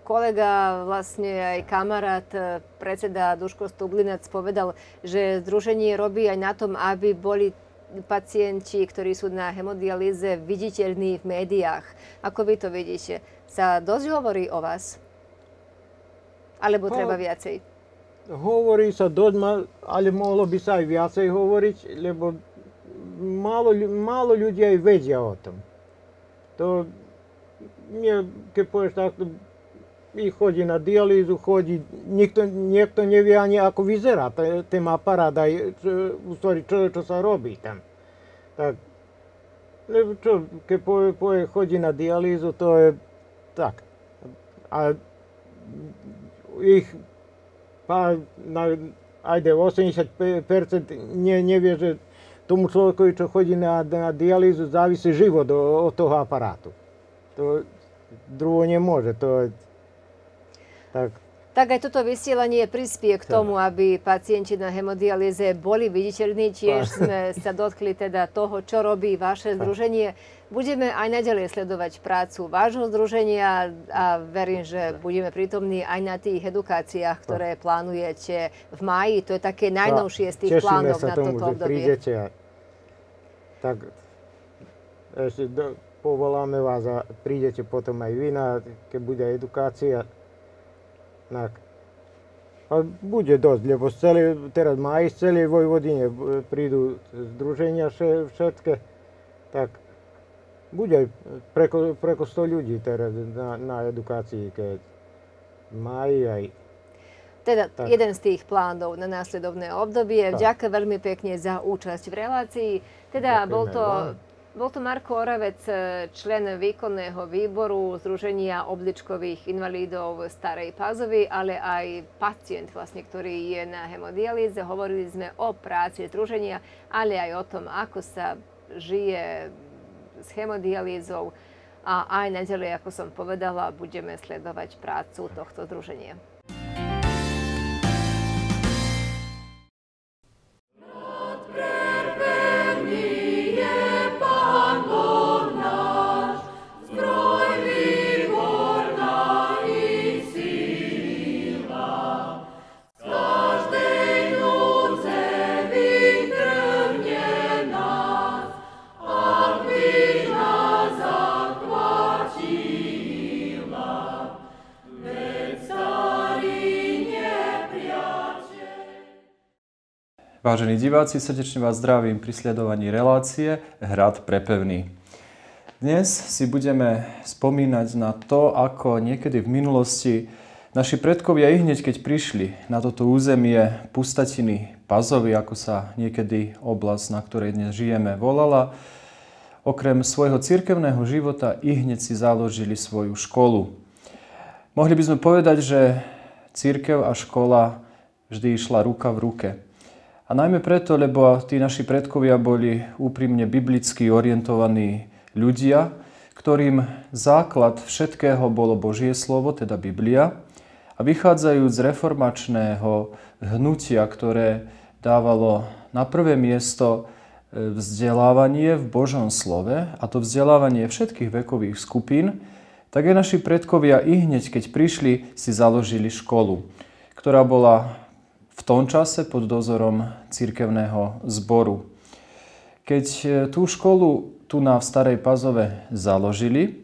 kolega, vlastne aj kamarát, e, predseda Duško Stublinac povedal, že združenie robí aj na tom, aby boli pacienti, ktorí sú na hemodialýze, viditeľní v médiách. Ako vy to vidíte? Sa dosť hovorí o vás? Alebo treba viacej? Hovorí sa dosť, ale mohlo by sa aj viacej hovoriť, lebo málo, málo ľudí aj vedia o tom to nie, keď povieš tak, ich chodí na dialýzu, chodí, nikto, niekto nevie ani ako vyzerá ten aparát, aj čo, čo, čo sa robí tam. Tak, čo, keď povie, povie, chodí na dialýzu, to je tak. A ich, pa, na, ajde, 85% ne, nevie, že tomu človekovi, čo chodí na, na dialýzu, závisí život od, toho aparátu. To druho nemôže. To, tak, tak aj toto vysielanie prispie k tomu, aby pacienti na hemodialýze boli viditeľní. Tiež sme sa dotkli teda toho, čo robí vaše združenie. Budeme aj naďalej sledovať prácu vášho združenia a verím, že budeme prítomní aj na tých edukáciách, ktoré plánujete v máji. To je také najnovšie z tých plánov na toto obdobie. Tešíme sa tomu, že Prídete a tak ešte do, povoláme vás a prídete potom aj vy, na, keď bude edukácia. Tak. A bude dosť, lebo celé, teraz má aj z celej Vojvodine e, prídu združenia všetké, tak bude aj preko, preko 100 ľudí teraz na, na edukácii, keď mají aj teda tak. jeden z tých plánov na následovné obdobie. Tak. Vďaka veľmi pekne za účasť v relácii. Teda Ďakujeme bol to... Vám. Bol to Marko Oravec, eh, člen výkonného výboru Združenia obličkových invalidov Starej Pazovy, ale aj pacient, vlastne, ktorý je na hemodialize. Hovorili sme o práci združenia, ale aj o tom, ako sa žije s hemodialýzou. A aj naďalej, ako som povedala, budeme sledovať prácu tohto združenia. Vážení diváci, srdečne vás zdravím pri sledovaní relácie Hrad prepevný. Dnes si budeme spomínať na to, ako niekedy v minulosti naši predkovia i hneď keď prišli na toto územie Pustatiny Pazovy, ako sa niekedy oblasť, na ktorej dnes žijeme, volala, okrem svojho cirkevného života i hneď si založili svoju školu. Mohli by sme povedať, že církev a škola vždy išla ruka v ruke. A najmä preto, lebo tí naši predkovia boli úprimne biblicky orientovaní ľudia, ktorým základ všetkého bolo Božie slovo, teda Biblia, a vychádzajú z reformačného hnutia, ktoré dávalo na prvé miesto e, vzdelávanie v Božom slove, a to vzdelávanie všetkých vekových skupín, tak aj naši predkovia i hneď, keď prišli, si založili školu, ktorá bola v tom čase pod dozorom cirkevného zboru. Keď e, tú školu tu na Starej Pazove založili,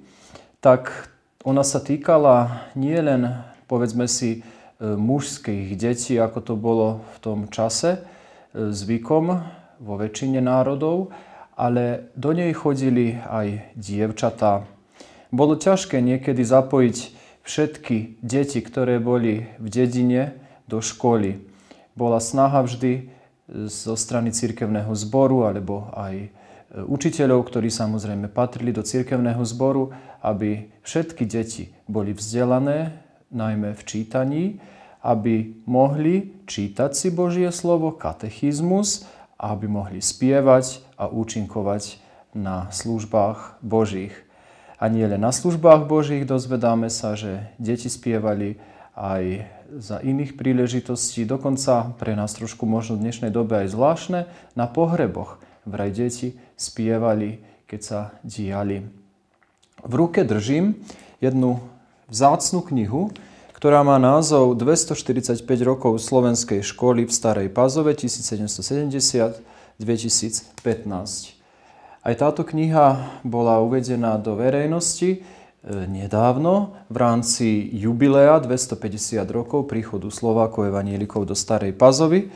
tak ona sa týkala nielen, povedzme si, e, mužských detí, ako to bolo v tom čase, e, zvykom vo väčšine národov, ale do nej chodili aj dievčatá. Bolo ťažké niekedy zapojiť všetky deti, ktoré boli v dedine, do školy bola snaha vždy e, zo strany cirkevného zboru alebo aj e, učiteľov, ktorí samozrejme patrili do cirkevného zboru, aby všetky deti boli vzdelané, najmä v čítaní, aby mohli čítať si Božie slovo, katechizmus, aby mohli spievať a účinkovať na službách Božích. A nie len na službách Božích dozvedáme sa, že deti spievali aj za iných príležitostí, dokonca pre nás trošku možno v dnešnej dobe aj zvláštne, na pohreboch vraj deti spievali, keď sa diali. V ruke držím jednu vzácnu knihu, ktorá má názov 245 rokov slovenskej školy v Starej Pazove 1770-2015. Aj táto kniha bola uvedená do verejnosti E, nedávno v rámci jubilea 250 rokov príchodu Slovákov evanielikov do Starej Pazovy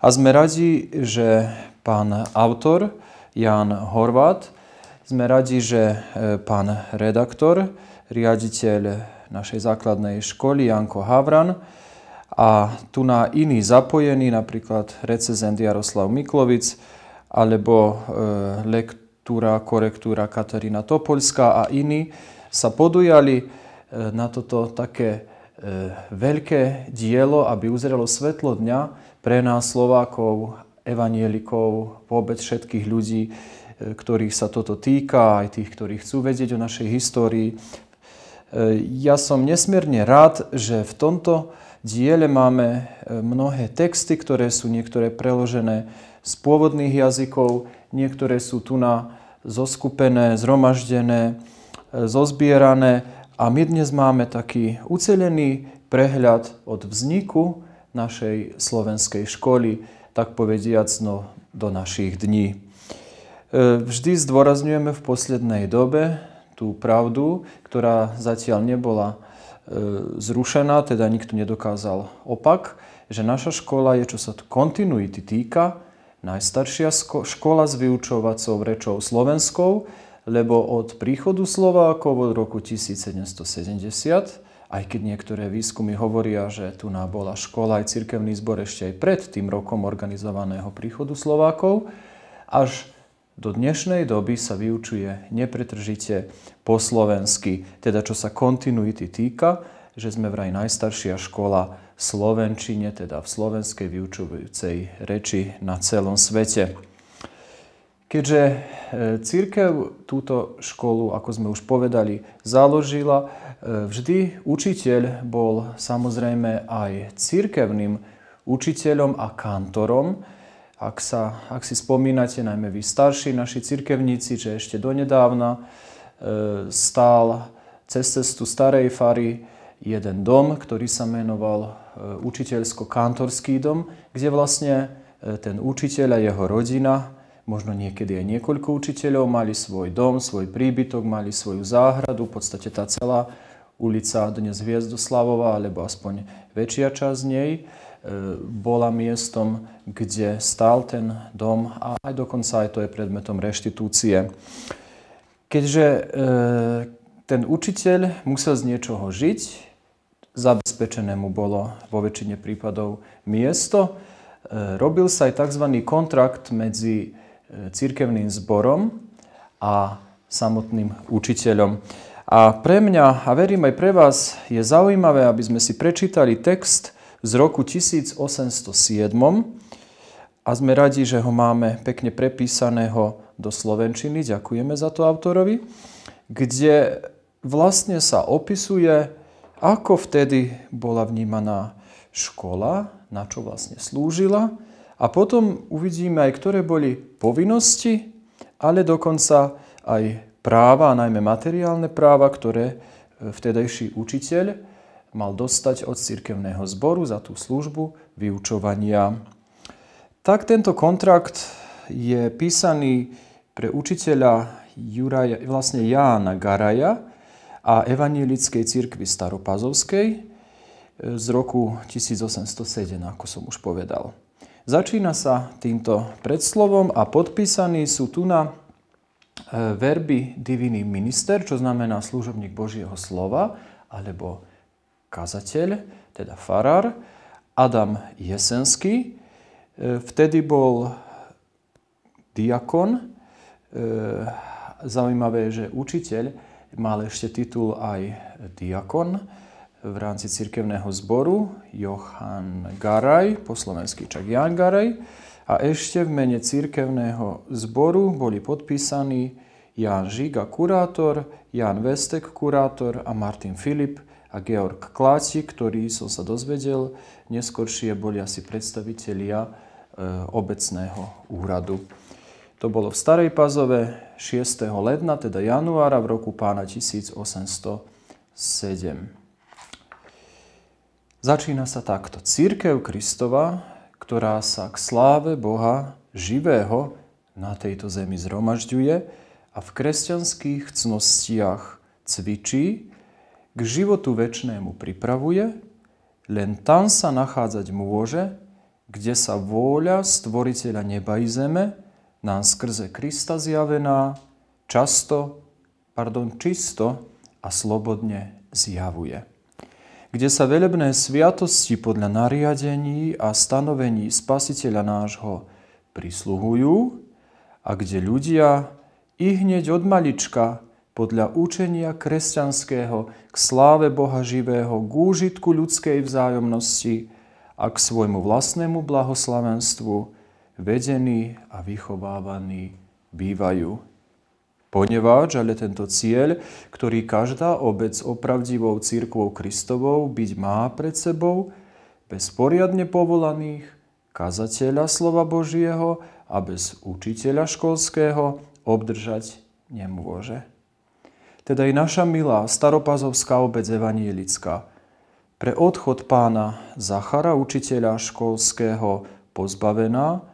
a sme radi, že pán autor Jan Horvát, sme radi, že e, pán redaktor, riaditeľ našej základnej školy Janko Havran a tu na iní zapojení, napríklad recezent Jaroslav Miklovic alebo e, lektúra, korektúra Katarína Topolská a iní, sa podujali e, na toto také e, veľké dielo, aby uzrelo svetlo dňa pre nás Slovákov, evanielikov, vôbec všetkých ľudí, e, ktorých sa toto týka, aj tých, ktorí chcú vedieť o našej histórii. Ja som nesmierne rád, že v tomto diele máme mnohé texty, ktoré sú niektoré preložené z pôvodných jazykov, niektoré sú tu na zoskupené, zhromaždené, E, zozbierané a my dnes máme taký ucelený prehľad od vzniku našej slovenskej školy, tak povediac, no, do našich dní. E, vždy zdôrazňujeme v poslednej dobe tú pravdu, ktorá zatiaľ nebola e, zrušená, teda nikto nedokázal opak, že naša škola je, čo sa kontinuity týka, najstaršia škola s vyučovacou rečou slovenskou, lebo od príchodu Slovákov od roku 1770 aj keď niektoré výskumy hovoria, že tu bola škola aj cirkevný zbor ešte aj pred tým rokom organizovaného príchodu Slovákov, až do dnešnej doby sa vyučuje nepretržite po slovensky, teda čo sa kontinuity týka, že sme vraj najstaršia škola v Slovenčine, teda v slovenskej vyučujúcej reči na celom svete. Keďže e, církev túto školu, ako sme už povedali, založila, e, vždy učiteľ bol samozrejme aj církevným učiteľom a kantorom. Ak, sa, ak si spomínate, najmä vy starší naši církevníci, že ešte donedávna e, stál cez cestu starej fary jeden dom, ktorý sa menoval učiteľsko-kantorský dom, kde vlastne ten učiteľ a jeho rodina možno niekedy aj niekoľko učiteľov, mali svoj dom, svoj príbytok, mali svoju záhradu, v podstate tá celá ulica dnes Hviezdoslavová, alebo aspoň väčšia časť nej, e, bola miestom, kde stál ten dom a aj dokonca aj to je predmetom reštitúcie. Keďže e, ten učiteľ musel z niečoho žiť, zabezpečené mu bolo vo väčšine prípadov miesto, e, robil sa aj tzv. kontrakt medzi církevným zborom a samotným učiteľom. A pre mňa, a verím aj pre vás, je zaujímavé, aby sme si prečítali text z roku 1807 a sme radi, že ho máme pekne prepísaného do Slovenčiny, ďakujeme za to autorovi, kde vlastne sa opisuje, ako vtedy bola vnímaná škola, na čo vlastne slúžila, a potom uvidíme aj, ktoré boli povinnosti, ale dokonca aj práva, najmä materiálne práva, ktoré e, vtedajší učiteľ mal dostať od cirkevného zboru za tú službu vyučovania. Tak tento kontrakt je písaný pre učiteľa Juraja, vlastne Jána Garaja a Evangelickej cirkvi Staropazovskej e, z roku 1807, ako som už povedal. Začína sa týmto predslovom a podpísaní sú tu na e, verby divinný minister, čo znamená služobník Božieho slova, alebo kazateľ, teda farár, Adam Jesenský, e, vtedy bol diakon, e, zaujímavé, že učiteľ mal ešte titul aj diakon, v rámci cirkevného zboru Johan Garaj, po slovensky Čak Jan Garaj, a ešte v mene cirkevného zboru boli podpísaní Jan Žiga, kurátor, Jan Vestek, kurátor a Martin Filip a Georg Kláci, ktorý som sa dozvedel, neskôršie boli asi predstavitelia e, obecného úradu. To bolo v Starej Pazove 6. ledna, teda januára v roku pána 1807. Začína sa takto. Církev Kristova, ktorá sa k sláve Boha živého na tejto zemi zhromažďuje a v kresťanských cnostiach cvičí, k životu väčšnému pripravuje, len tam sa nachádzať môže, kde sa vôľa stvoriteľa neba i zeme nám skrze Krista zjavená často, pardon, čisto a slobodne zjavuje kde sa velebné sviatosti podľa nariadení a stanovení spasiteľa nášho prisluhujú a kde ľudia i hneď od malička podľa učenia kresťanského k sláve Boha živého, k úžitku ľudskej vzájomnosti a k svojmu vlastnému blahoslavenstvu vedení a vychovávaní bývajú ponieważ, ale tento cieľ, ktorý každá obec opravdivou církvou Kristovou byť má pred sebou, bez poriadne povolaných, kazateľa slova Božieho a bez učiteľa školského obdržať nemôže. Teda i naša milá staropazovská obec evanielická pre odchod pána Zachara, učiteľa školského, pozbavená,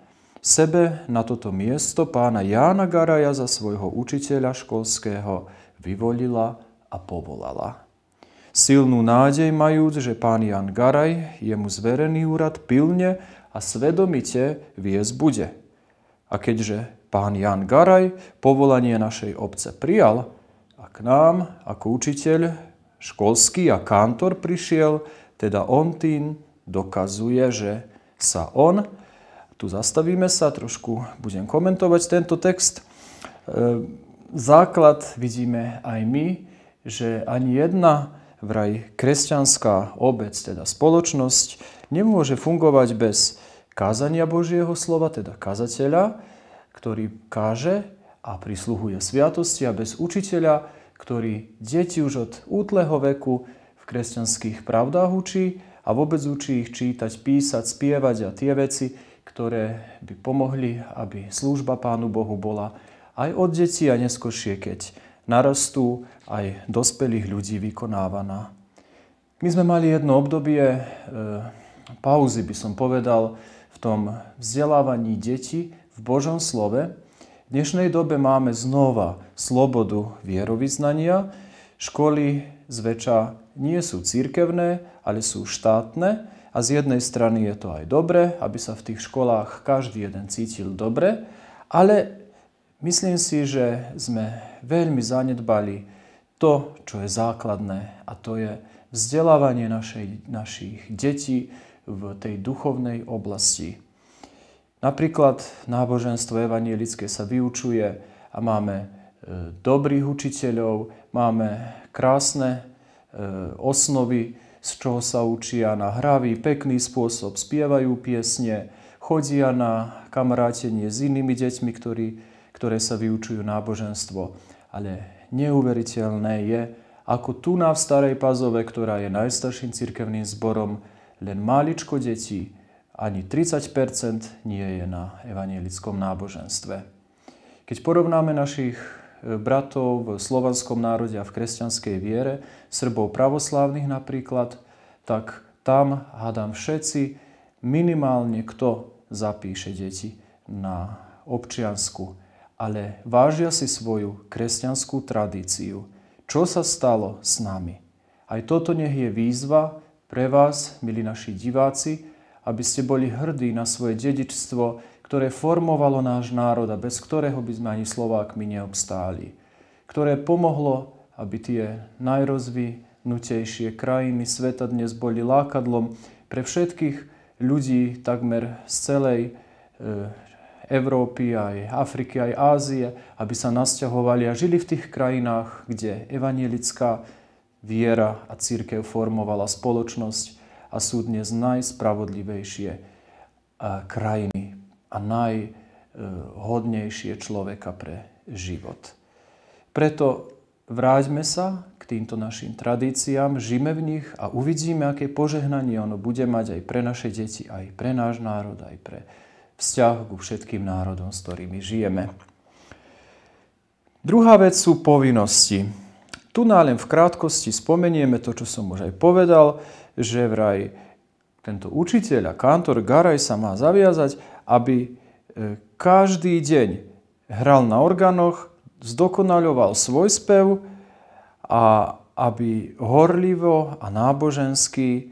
sebe na toto miesto pána Jána Garaja za svojho učiteľa školského vyvolila a povolala. Silnú nádej majúc, že pán Jan Garaj je mu zverený úrad pilne a svedomite viesť bude. A keďže pán Jan Garaj povolanie našej obce prijal a k nám ako učiteľ školský a kantor prišiel, teda on tým dokazuje, že sa on tu zastavíme sa, trošku budem komentovať tento text. E, základ vidíme aj my, že ani jedna vraj kresťanská obec, teda spoločnosť, nemôže fungovať bez kázania Božieho slova, teda kazateľa, ktorý káže a prisluhuje sviatosti a bez učiteľa, ktorý deti už od útleho veku v kresťanských pravdách učí a vôbec učí ich čítať, písať, spievať a tie veci, ktoré by pomohli, aby služba Pánu Bohu bola aj od detí a neskôršie, keď narastú aj dospelých ľudí vykonávaná. My sme mali jedno obdobie e, pauzy, by som povedal, v tom vzdelávaní detí v Božom slove. V dnešnej dobe máme znova slobodu vierovýznania. Školy zväčša nie sú církevné, ale sú štátne a z jednej strany je to aj dobre, aby sa v tých školách každý jeden cítil dobre, ale myslím si, že sme veľmi zanedbali to, čo je základné a to je vzdelávanie našej, našich detí v tej duchovnej oblasti. Napríklad náboženstvo evanielické sa vyučuje a máme e, dobrých učiteľov, máme krásne e, osnovy, z čoho sa učia na hravý, pekný spôsob, spievajú piesne, chodia na kamarátenie s inými deťmi, ktorí, ktoré sa vyučujú náboženstvo. Ale neuveriteľné je, ako tu na v Starej Pazove, ktorá je najstarším cirkevným zborom, len máličko detí, ani 30 nie je na evanielickom náboženstve. Keď porovnáme našich bratov v slovanskom národe a v kresťanskej viere, Srbov pravoslávnych napríklad, tak tam, hádam, všetci minimálne kto zapíše deti na občiansku, ale vážia si svoju kresťanskú tradíciu. Čo sa stalo s nami? Aj toto nech je výzva pre vás, milí naši diváci, aby ste boli hrdí na svoje dedičstvo, ktoré formovalo náš národ a bez ktorého by sme ani Slovákmi neobstáli, ktoré pomohlo, aby tie najrozvinutejšie krajiny sveta dnes boli lákadlom pre všetkých ľudí takmer z celej e, Európy, aj Afriky, aj Ázie, aby sa nasťahovali a žili v tých krajinách, kde evanielická viera a církev formovala spoločnosť a sú dnes najspravodlivejšie e, krajiny a najhodnejšie človeka pre život. Preto vráťme sa k týmto našim tradíciám, žijme v nich a uvidíme, aké požehnanie ono bude mať aj pre naše deti, aj pre náš národ, aj pre vzťah ku všetkým národom, s ktorými žijeme. Druhá vec sú povinnosti. Tu nálem v krátkosti spomenieme to, čo som už aj povedal, že vraj tento učiteľ a kantor Garaj sa má zaviazať, aby e, každý deň hral na orgánoch, zdokonaľoval svoj spev a aby horlivo a nábožensky e,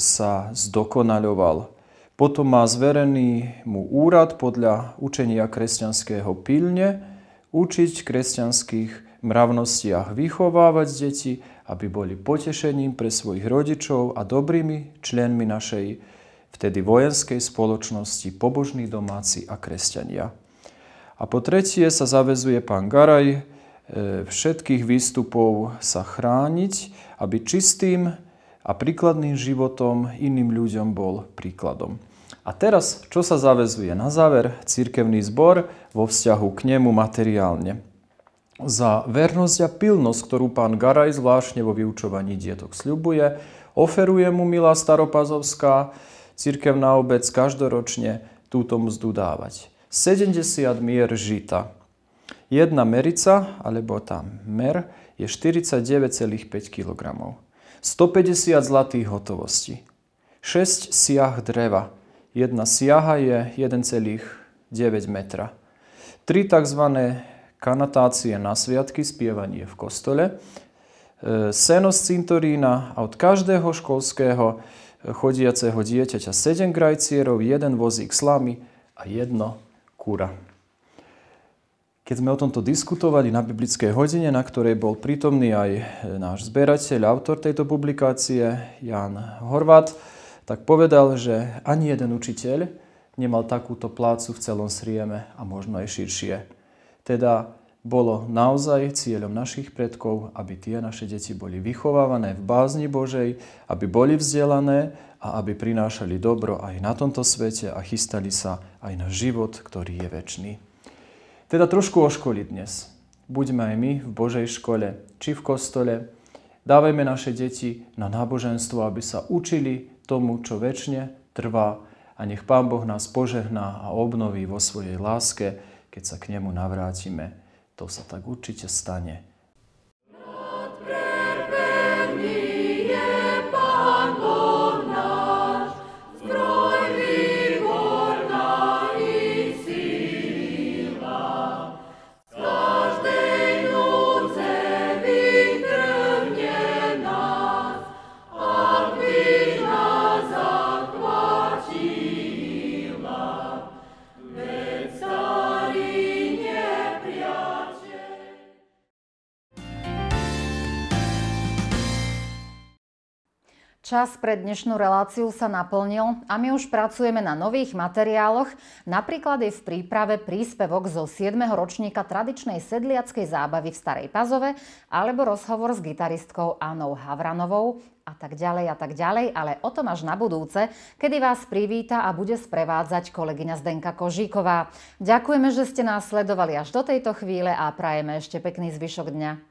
sa zdokonaľoval. Potom má zverený mu úrad podľa učenia kresťanského pilne, učiť kresťanských mravnostiach, vychovávať deti, aby boli potešením pre svojich rodičov a dobrými členmi našej vtedy vojenskej spoločnosti, pobožní domáci a kresťania. A po tretie sa zavezuje pán Garaj e, všetkých výstupov sa chrániť, aby čistým a príkladným životom iným ľuďom bol príkladom. A teraz, čo sa zavezuje na záver? Církevný zbor vo vzťahu k nemu materiálne. Za vernosť a pilnosť, ktorú pán Garaj zvláštne vo vyučovaní dietok sľubuje, oferuje mu milá Staropazovská, cirkevná obec každoročne túto mzdu dávať. 70 mier žita. Jedna merica, alebo tá mer, je 49,5 kg. 150 zlatých hotovosti. 6 siah dreva. Jedna siaha je 1,9 metra. 3 tzv. kanatácie na sviatky, spievanie v kostole, e, seno z cintorína a od každého školského chodiaceho dieťaťa 7 grajcierov, jeden vozík slamy a jedno kura. Keď sme o tomto diskutovali na biblickej hodine, na ktorej bol prítomný aj náš zberateľ, autor tejto publikácie, Jan Horvat, tak povedal, že ani jeden učiteľ nemal takúto plácu v celom Srieme a možno aj širšie. Teda bolo naozaj cieľom našich predkov, aby tie naše deti boli vychovávané v bázni Božej, aby boli vzdelané a aby prinášali dobro aj na tomto svete a chystali sa aj na život, ktorý je väčší. Teda trošku o škole dnes. Buďme aj my v Božej škole či v kostole. Dávajme naše deti na náboženstvo, aby sa učili tomu, čo väčšine trvá a nech Pán Boh nás požehná a obnoví vo svojej láske, keď sa k nemu navrátime. to Sataguchi cię stanie Čas pre dnešnú reláciu sa naplnil a my už pracujeme na nových materiáloch. Napríklad je v príprave príspevok zo 7. ročníka tradičnej sedliackej zábavy v Starej Pazove alebo rozhovor s gitaristkou Anou Havranovou a tak ďalej a tak ďalej, ale o tom až na budúce, kedy vás privíta a bude sprevádzať kolegyňa Zdenka Kožíková. Ďakujeme, že ste nás sledovali až do tejto chvíle a prajeme ešte pekný zvyšok dňa.